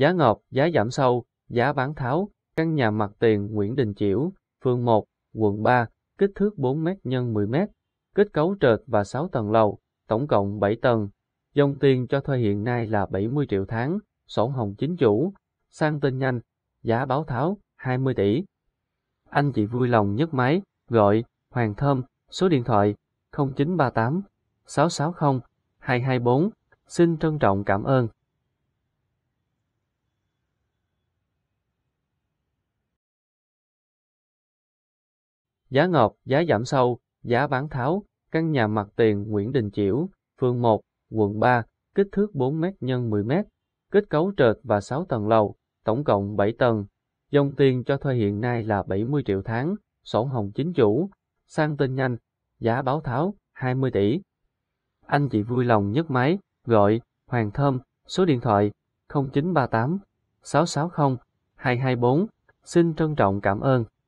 giá ngọt, giá giảm sâu, giá bán tháo, căn nhà mặt tiền Nguyễn Đình Chiểu, phường 1, quận 3, kích thước 4m x 10m, kết cấu trệt và 6 tầng lầu, tổng cộng 7 tầng. Dòng tiền cho thuê hiện nay là 70 triệu tháng, sổ hồng chính chủ, sang tên nhanh, giá báo tháo 20 tỷ. Anh chị vui lòng nhấc máy, gọi Hoàng Thơm, số điện thoại 0938 660 224. Xin trân trọng cảm ơn. Giá ngọt, giá giảm sâu, giá bán tháo, căn nhà mặt tiền Nguyễn Đình Chiểu, phường 1, quận 3, kích thước 4m x 10m, kết cấu trệt và 6 tầng lầu, tổng cộng 7 tầng. Dòng tiền cho thuê hiện nay là 70 triệu tháng, sổ hồng chính chủ, sang tên nhanh, giá báo tháo 20 tỷ. Anh chị vui lòng nhấc máy, gọi Hoàng Thơm, số điện thoại 0938 660 224. Xin trân trọng cảm ơn.